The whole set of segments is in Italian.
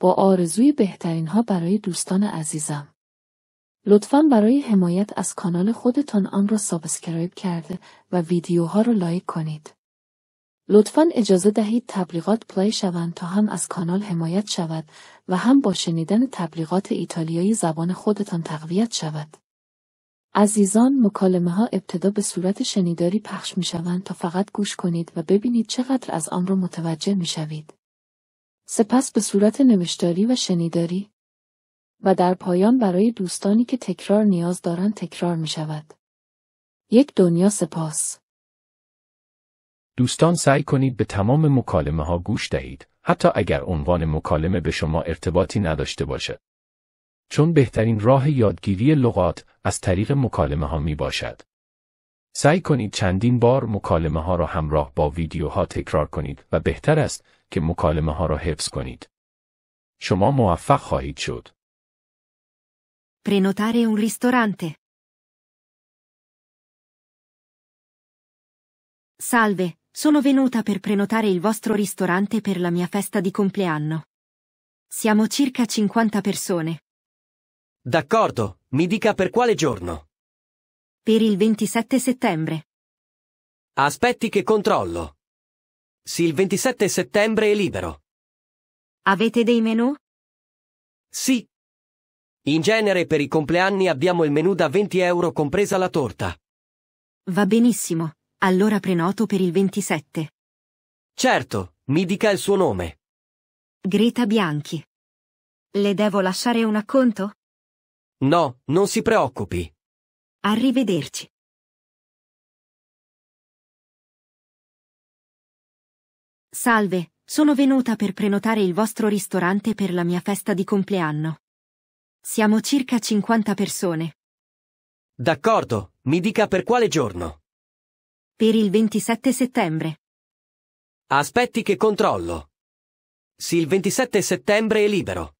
با آرزوی بهترین ها برای دوستان عزیزم. لطفا برای حمایت از کانال خودتان آن را سابسکرایب کرده و ویدیوها را لایک کنید. لطفا اجازه دهید تبلیغات پلی شوند تا هم از کانال حمایت شود و هم با شنیدن تبلیغات ایتالیایی زبان خودتان تقویت شود. عزیزان مکالمه ها ابتدا به صورت شنیداری پخش می شوند تا فقط گوش کنید و ببینید چقدر از آن را متوجه می شوید. سپس به صورت نوشتاری و شنیداری و در پایان برای دوستانی که تکرار نیاز دارند تکرار می شود. یک دنیا سپاس دوستان سعی کنید به تمام مکالمه ها گوش دهید حتی اگر عنوان مکالمه به شما ارتباطی نداشته باشد. چون بهترین راه یادگیری لغات از طریق مکالمه ها می باشد. سعی کنید چندین بار مکالمه ها را همراه با ویدیوها تکرار کنید و بهتر است که مکالمه ها را حفظ کنید. شما موفق خواهید شد. Prenotare un ristorante. Salve, sono venuta per prenotare il vostro ristorante per la mia festa di compleanno. Siamo circa 50 persone. D'accordo, mi dica per quale giorno? Per il 27 settembre. Aspetti che controllo. Sì, il 27 settembre è libero. Avete dei menù? Sì. In genere per i compleanni abbiamo il menù da 20 euro compresa la torta. Va benissimo, allora prenoto per il 27. Certo, mi dica il suo nome. Greta Bianchi. Le devo lasciare un acconto? No, non si preoccupi. Arrivederci. Salve, sono venuta per prenotare il vostro ristorante per la mia festa di compleanno. Siamo circa 50 persone. D'accordo, mi dica per quale giorno. Per il 27 settembre. Aspetti che controllo. Sì, il 27 settembre è libero.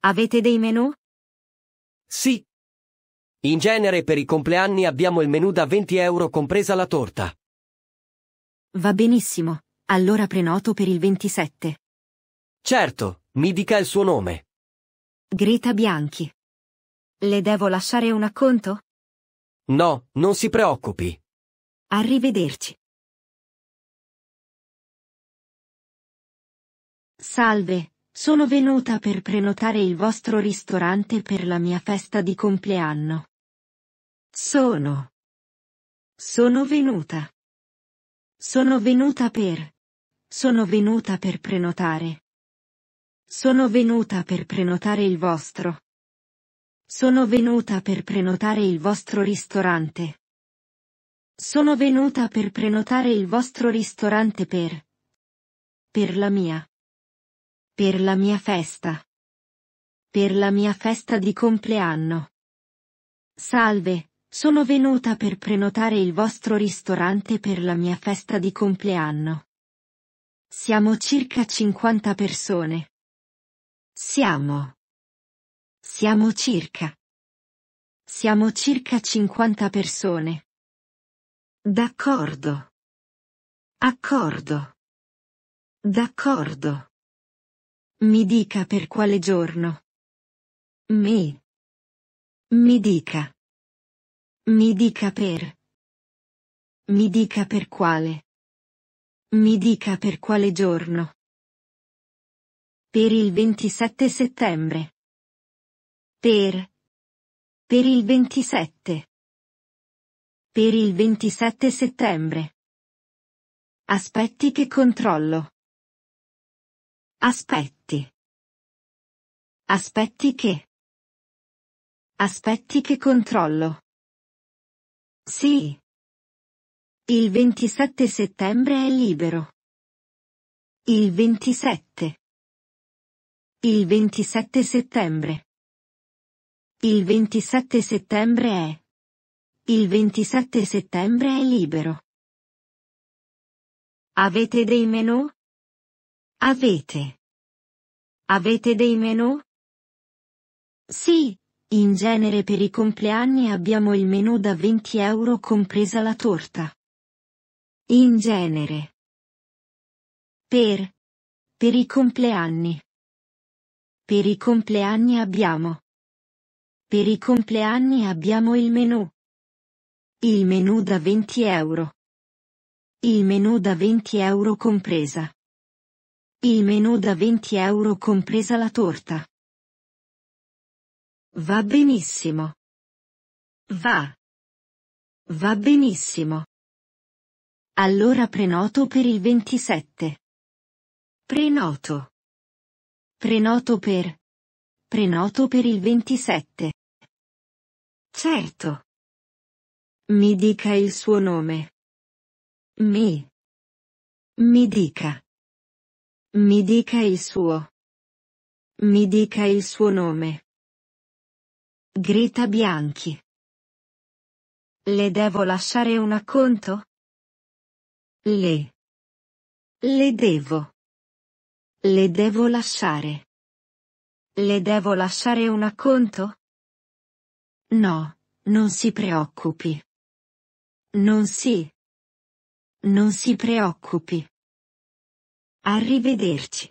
Avete dei menù? Sì. In genere per i compleanni abbiamo il menù da 20 euro compresa la torta. Va benissimo, allora prenoto per il 27. Certo, mi dica il suo nome. Greta Bianchi. Le devo lasciare un acconto? No, non si preoccupi. Arrivederci. Salve, sono venuta per prenotare il vostro ristorante per la mia festa di compleanno. Sono. Sono venuta. Sono venuta per sono venuta per prenotare. Sono venuta per prenotare il vostro. Sono venuta per prenotare il vostro ristorante. Sono venuta per prenotare il vostro ristorante per... Per la mia. Per la mia festa. Per la mia festa di compleanno. Salve, sono venuta per prenotare il vostro ristorante per la mia festa di compleanno. Siamo circa 50 persone. Siamo. Siamo circa. Siamo circa 50 persone. D'accordo. Accordo. D'accordo. Mi dica per quale giorno. Mi. Mi dica. Mi dica per. Mi dica per quale. Mi dica per quale giorno. Per il 27 settembre. Per. Per il 27. Per il 27 settembre. Aspetti che controllo. Aspetti. Aspetti che. Aspetti che controllo. Sì. Il 27 settembre è libero. Il 27. Il 27 settembre. Il 27 settembre è. Il 27 settembre è libero. Avete dei menù? Avete. Avete dei menù? Sì, in genere per i compleanni abbiamo il menù da 20 euro compresa la torta. In genere. Per. Per i compleanni. Per i compleanni abbiamo. Per i compleanni abbiamo il menù. Il menù da 20 euro. Il menù da 20 euro compresa. Il menù da 20 euro compresa la torta. Va benissimo. Va. Va benissimo. Allora prenoto per il 27. Prenoto. Prenoto per. Prenoto per il 27. Certo. Mi dica il suo nome. Mi. Mi dica. Mi dica il suo. Mi dica il suo nome. Greta Bianchi. Le devo lasciare un acconto? Le. Le devo. Le devo lasciare. Le devo lasciare un acconto? No, non si preoccupi. Non si. Non si preoccupi. Arrivederci.